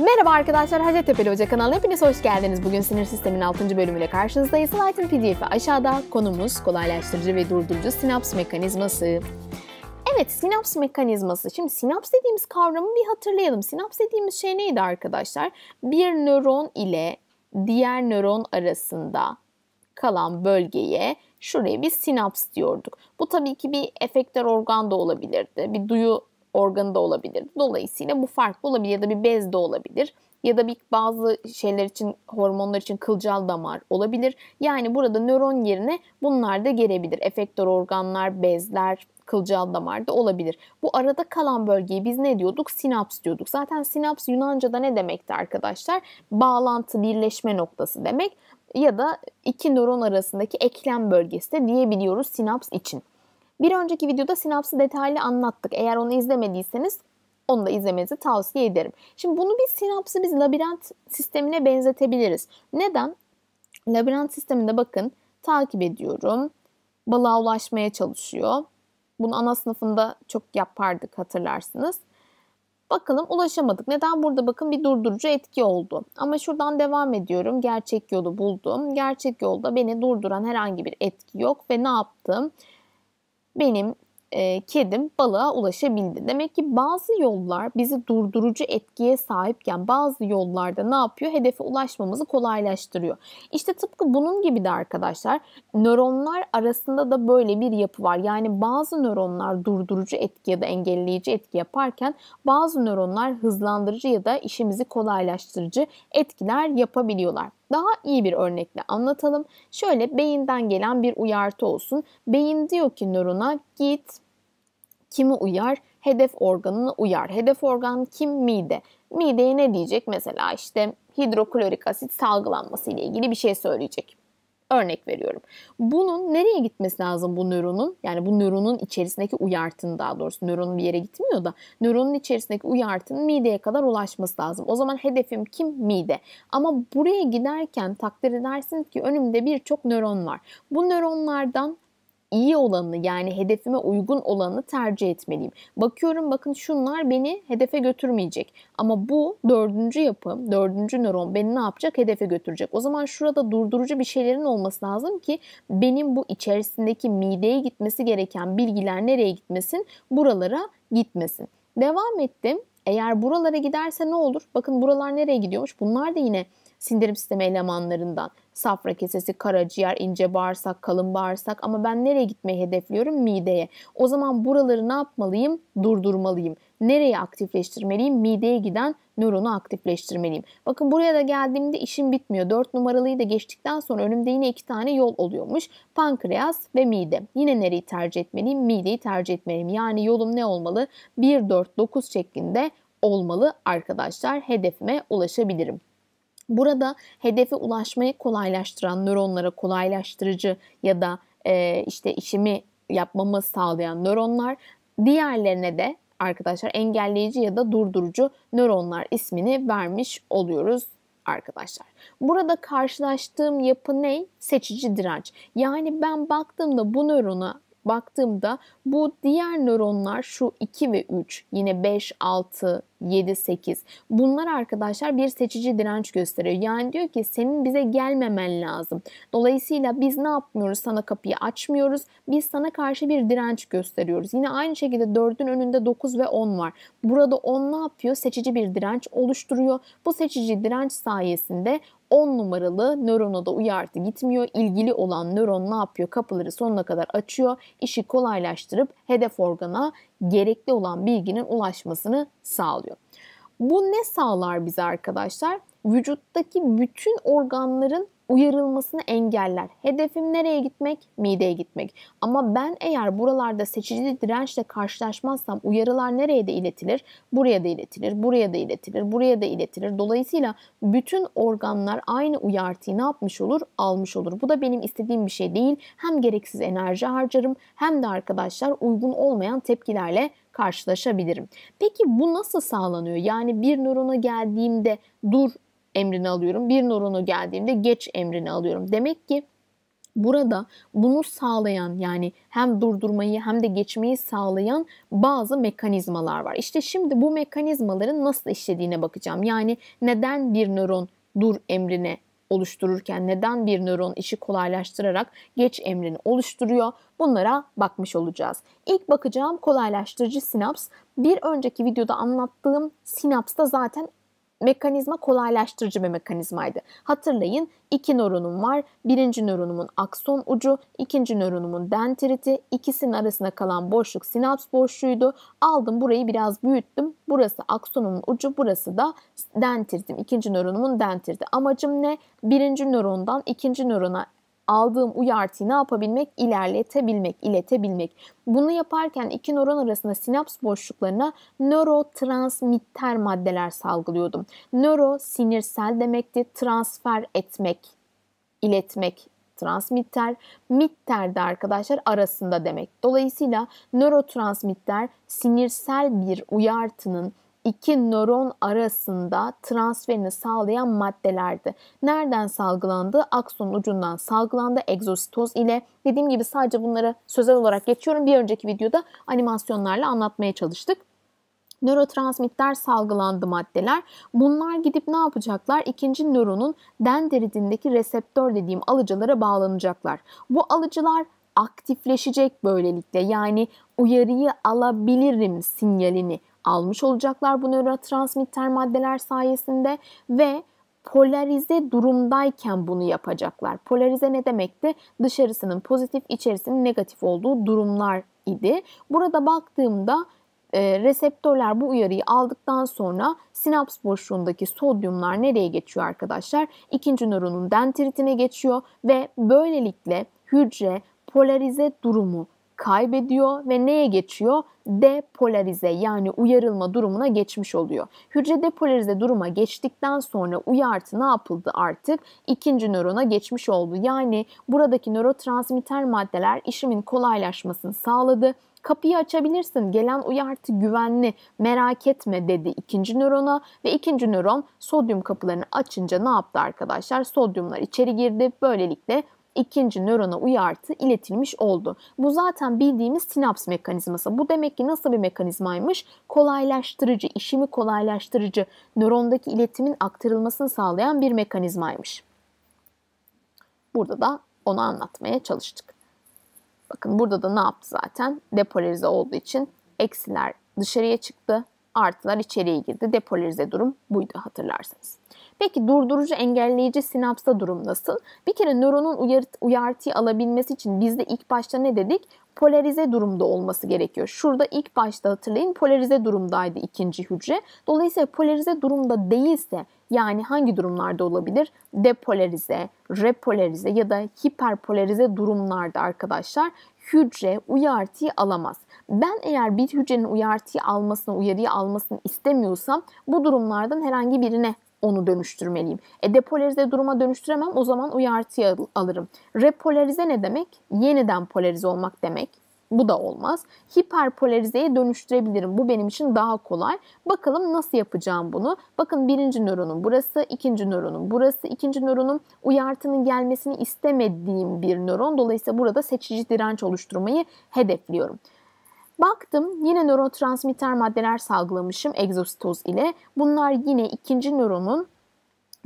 Merhaba arkadaşlar, Hacettepe Hoca kanalına hepiniz hoş geldiniz. Bugün sinir sistemin 6. bölümüyle karşınızdayız. Slide'ın pdf'i aşağıda. Konumuz kolaylaştırıcı ve durdurucu sinaps mekanizması. Evet, sinaps mekanizması. Şimdi sinaps dediğimiz kavramı bir hatırlayalım. Sinaps dediğimiz şey neydi arkadaşlar? Bir nöron ile diğer nöron arasında kalan bölgeye şuraya bir sinaps diyorduk. Bu tabii ki bir efektör organ da olabilirdi. Bir duyu organı da olabilir. Dolayısıyla bu farklı olabilir ya da bir bez de olabilir ya da bir bazı şeyler için hormonlar için kılcal damar olabilir. Yani burada nöron yerine bunlar da gelebilir. Efektör organlar, bezler, kılcal damar da olabilir. Bu arada kalan bölgeyi biz ne diyorduk? Sinaps diyorduk. Zaten sinaps Yunanca'da ne demekti arkadaşlar? Bağlantı, birleşme noktası demek ya da iki nöron arasındaki eklem bölgesi de diyebiliyoruz sinaps için. Bir önceki videoda sinapsı detaylı anlattık. Eğer onu izlemediyseniz onu da izlemenizi tavsiye ederim. Şimdi bunu bir sinapsı biz labirent sistemine benzetebiliriz. Neden? Labirent sisteminde bakın takip ediyorum. Balığa ulaşmaya çalışıyor. Bunu ana sınıfında çok yapardık hatırlarsınız. Bakalım ulaşamadık. Neden burada bakın bir durdurucu etki oldu. Ama şuradan devam ediyorum. Gerçek yolu buldum. Gerçek yolda beni durduran herhangi bir etki yok ve ne yaptım? benim e, kedim balığa ulaşabildi. Demek ki bazı yollar bizi durdurucu etkiye sahipken bazı yollarda ne yapıyor? Hedefe ulaşmamızı kolaylaştırıyor. İşte tıpkı bunun gibi de arkadaşlar nöronlar arasında da böyle bir yapı var. Yani bazı nöronlar durdurucu etki ya da engelleyici etki yaparken bazı nöronlar hızlandırıcı ya da işimizi kolaylaştırıcı etkiler yapabiliyorlar daha iyi bir örnekle anlatalım. Şöyle beyinden gelen bir uyartı olsun. Beyin diyor ki nörona git kimi uyar? Hedef organını uyar. Hedef organ kim? Mide. Mideye ne diyecek? Mesela işte hidroklorik asit salgılanması ile ilgili bir şey söyleyecek. Örnek veriyorum. Bunun nereye gitmesi lazım bu nöronun? Yani bu nöronun içerisindeki uyartının daha doğrusu nöronun bir yere gitmiyor da nöronun içerisindeki uyartının mideye kadar ulaşması lazım. O zaman hedefim kim? Mide. Ama buraya giderken takdir edersiniz ki önümde birçok nöron var. Bu nöronlardan iyi olanı yani hedefime uygun olanı tercih etmeliyim. Bakıyorum bakın şunlar beni hedefe götürmeyecek. Ama bu dördüncü yapım, dördüncü nöron beni ne yapacak? Hedefe götürecek. O zaman şurada durdurucu bir şeylerin olması lazım ki benim bu içerisindeki mideye gitmesi gereken bilgiler nereye gitmesin? Buralara gitmesin. Devam ettim. Eğer buralara giderse ne olur? Bakın buralar nereye gidiyormuş? Bunlar da yine sindirim sistemi elemanlarından. Safra kesesi, karaciğer, ince bağırsak, kalın bağırsak ama ben nereye gitmeyi hedefliyorum? Mideye. O zaman buraları ne yapmalıyım? Durdurmalıyım. Nereye aktifleştirmeliyim? Mideye giden nöronu aktifleştirmeliyim. Bakın buraya da geldiğimde işim bitmiyor. 4 numaralıyı da geçtikten sonra önümde yine iki tane yol oluyormuş. Pankreas ve mide. Yine nereyi tercih etmeliyim? Mideyi tercih etmeliyim. Yani yolum ne olmalı? 1, 4, 9 şeklinde olmalı arkadaşlar. Hedefime ulaşabilirim. Burada hedefe ulaşmayı kolaylaştıran nöronlara kolaylaştırıcı ya da e, işte işimi yapmamı sağlayan nöronlar diğerlerine de arkadaşlar engelleyici ya da durdurucu nöronlar ismini vermiş oluyoruz arkadaşlar. Burada karşılaştığım yapı ne? Seçici direnç. Yani ben baktığımda bu nörona baktığımda bu diğer nöronlar şu 2 ve 3 yine 5, 6, 7, 8 bunlar arkadaşlar bir seçici direnç gösteriyor. Yani diyor ki senin bize gelmemen lazım. Dolayısıyla biz ne yapmıyoruz? Sana kapıyı açmıyoruz. Biz sana karşı bir direnç gösteriyoruz. Yine aynı şekilde 4'ün önünde 9 ve 10 var. Burada 10 ne yapıyor? Seçici bir direnç oluşturuyor. Bu seçici direnç sayesinde 10 numaralı nörona da uyartı gitmiyor. İlgili olan nöron ne yapıyor? Kapıları sonuna kadar açıyor. İşi kolaylaştırıp hedef organa gerekli olan bilginin ulaşmasını sağlıyor. Bu ne sağlar bize arkadaşlar? Vücuttaki bütün organların uyarılmasını engeller. Hedefim nereye gitmek? Mideye gitmek. Ama ben eğer buralarda seçici dirençle karşılaşmazsam uyarılar nereye de iletilir? Buraya da iletilir, buraya da iletilir, buraya da iletilir. Dolayısıyla bütün organlar aynı uyartıyı ne yapmış olur? Almış olur. Bu da benim istediğim bir şey değil. Hem gereksiz enerji harcarım hem de arkadaşlar uygun olmayan tepkilerle karşılaşabilirim. Peki bu nasıl sağlanıyor? Yani bir nörona geldiğimde dur emrini alıyorum. Bir nurunu geldiğimde geç emrini alıyorum. Demek ki burada bunu sağlayan yani hem durdurmayı hem de geçmeyi sağlayan bazı mekanizmalar var. İşte şimdi bu mekanizmaların nasıl işlediğine bakacağım. Yani neden bir nöron dur emrini oluştururken neden bir nöron işi kolaylaştırarak geç emrini oluşturuyor? Bunlara bakmış olacağız. İlk bakacağım kolaylaştırıcı sinaps. Bir önceki videoda anlattığım sinapsta zaten mekanizma kolaylaştırıcı bir mekanizmaydı. Hatırlayın iki nöronum var. Birinci nöronumun akson ucu, ikinci nöronumun dendriti, ikisinin arasına kalan boşluk sinaps boşluğuydu. Aldım burayı biraz büyüttüm. Burası aksonumun ucu, burası da dendritim. İkinci nöronumun dendriti. Amacım ne? Birinci nörondan ikinci nörona aldığım uyartıyı ne yapabilmek? İlerletebilmek, iletebilmek. Bunu yaparken iki nöron arasında sinaps boşluklarına nörotransmitter maddeler salgılıyordum. Nöro sinirsel demekti, transfer etmek, iletmek transmitter, mitter de arkadaşlar arasında demek. Dolayısıyla nörotransmitter sinirsel bir uyartının iki nöron arasında transferini sağlayan maddelerdi. Nereden salgılandı? Aksonun ucundan salgılandı egzositoz ile. Dediğim gibi sadece bunları sözel olarak geçiyorum. Bir önceki videoda animasyonlarla anlatmaya çalıştık nörotransmitter salgılandı maddeler. Bunlar gidip ne yapacaklar? İkinci nöronun dendritindeki reseptör dediğim alıcılara bağlanacaklar. Bu alıcılar aktifleşecek böylelikle. Yani uyarıyı alabilirim sinyalini almış olacaklar bu nörotransmitter maddeler sayesinde ve polarize durumdayken bunu yapacaklar. Polarize ne demekti? Dışarısının pozitif, içerisinin negatif olduğu durumlar idi. Burada baktığımda e, reseptörler bu uyarıyı aldıktan sonra sinaps boşluğundaki sodyumlar nereye geçiyor arkadaşlar? İkinci nöronun dendritine geçiyor ve böylelikle hücre polarize durumu kaybediyor ve neye geçiyor? Depolarize yani uyarılma durumuna geçmiş oluyor. Hücre depolarize duruma geçtikten sonra uyartı ne yapıldı artık? ikinci nörona geçmiş oldu. Yani buradaki nörotransmitter maddeler işimin kolaylaşmasını sağladı. Kapıyı açabilirsin. Gelen uyartı güvenli. Merak etme dedi ikinci nörona ve ikinci nöron sodyum kapılarını açınca ne yaptı arkadaşlar? Sodyumlar içeri girdi. Böylelikle ikinci nörona uyartı iletilmiş oldu. Bu zaten bildiğimiz sinaps mekanizması. Bu demek ki nasıl bir mekanizmaymış? Kolaylaştırıcı, işimi kolaylaştırıcı, nörondaki iletimin aktarılmasını sağlayan bir mekanizmaymış. Burada da onu anlatmaya çalıştık. Bakın burada da ne yaptı zaten? Depolarize olduğu için eksiler dışarıya çıktı, artılar içeriye girdi. Depolarize durum buydu hatırlarsanız. Peki durdurucu engelleyici sinapsa durum nasıl? Bir kere nöronun uyarı, uyartıyı alabilmesi için bizde ilk başta ne dedik? polarize durumda olması gerekiyor. Şurada ilk başta hatırlayın polarize durumdaydı ikinci hücre. Dolayısıyla polarize durumda değilse yani hangi durumlarda olabilir? Depolarize, repolarize ya da hiperpolarize durumlarda arkadaşlar hücre uyartıyı alamaz. Ben eğer bir hücrenin uyartıyı almasını, uyarıyı almasını istemiyorsam bu durumlardan herhangi birine onu dönüştürmeliyim. E depolarize duruma dönüştüremem o zaman uyartıyı alırım. Repolarize ne demek? Yeniden polarize olmak demek. Bu da olmaz. Hiperpolarizeye dönüştürebilirim. Bu benim için daha kolay. Bakalım nasıl yapacağım bunu? Bakın birinci nöronum burası, ikinci nöronum burası, ikinci nöronum uyartının gelmesini istemediğim bir nöron. Dolayısıyla burada seçici direnç oluşturmayı hedefliyorum. Baktım yine nörotransmitter maddeler salgılamışım egzositoz ile. Bunlar yine ikinci nöronun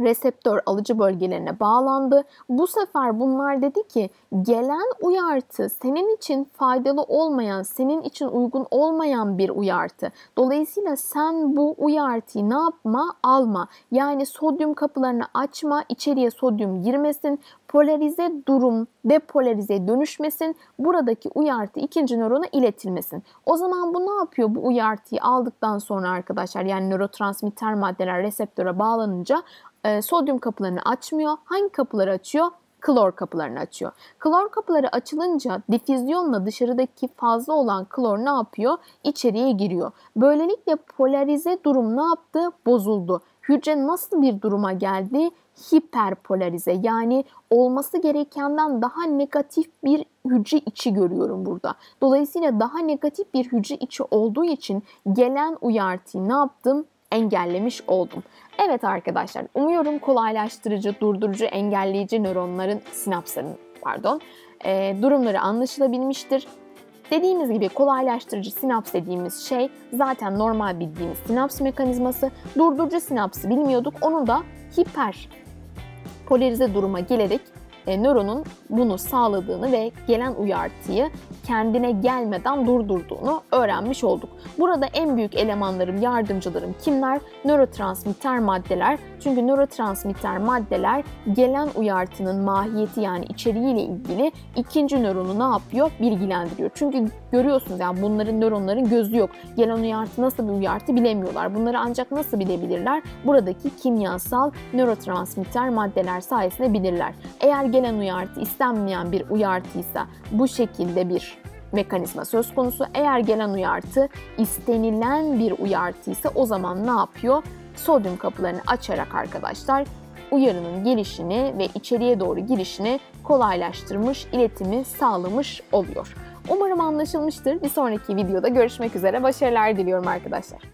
reseptör alıcı bölgelerine bağlandı. Bu sefer bunlar dedi ki gelen uyartı senin için faydalı olmayan, senin için uygun olmayan bir uyartı. Dolayısıyla sen bu uyartıyı ne yapma? Alma. Yani sodyum kapılarını açma, içeriye sodyum girmesin. Polarize durum depolarize dönüşmesin. Buradaki uyartı ikinci nörona iletilmesin. O zaman bu ne yapıyor? Bu uyartıyı aldıktan sonra arkadaşlar yani nörotransmitter maddeler reseptöre bağlanınca e, sodyum kapılarını açmıyor. Hangi kapıları açıyor? Klor kapılarını açıyor. Klor kapıları açılınca difüzyonla dışarıdaki fazla olan klor ne yapıyor? İçeriye giriyor. Böylelikle polarize durum ne yaptı? Bozuldu. Hücre nasıl bir duruma geldi? hiperpolarize yani olması gerekenden daha negatif bir hücre içi görüyorum burada. Dolayısıyla daha negatif bir hücre içi olduğu için gelen uyartıyı ne yaptım? engellemiş oldum. Evet arkadaşlar, umuyorum kolaylaştırıcı, durdurucu, engelleyici nöronların, sinapsların pardon, e, durumları anlaşılabilmiştir. Dediğimiz gibi kolaylaştırıcı sinaps dediğimiz şey zaten normal bildiğimiz sinaps mekanizması. Durdurucu sinapsı bilmiyorduk. Onu da hiper polarize duruma gelerek e, nöronun bunu sağladığını ve gelen uyartıyı kendine gelmeden durdurduğunu öğrenmiş olduk. Burada en büyük elemanlarım, yardımcılarım kimler? Nörotransmitter maddeler. Çünkü nörotransmitter maddeler gelen uyartının mahiyeti yani içeriğiyle ilgili ikinci nöronu ne yapıyor? Bilgilendiriyor. Çünkü görüyorsunuz yani bunların nöronların gözü yok. Gelen uyartı nasıl bir uyartı bilemiyorlar. Bunları ancak nasıl bilebilirler? Buradaki kimyasal nörotransmitter maddeler sayesinde bilirler. Eğer gelen uyartı istenmeyen bir uyartıysa bu şekilde bir mekanizma söz konusu. Eğer gelen uyartı istenilen bir uyartıysa o zaman ne yapıyor? Sodyum kapılarını açarak arkadaşlar uyarının gelişini ve içeriye doğru girişini kolaylaştırmış, iletimi sağlamış oluyor. Umarım anlaşılmıştır. Bir sonraki videoda görüşmek üzere. Başarılar diliyorum arkadaşlar.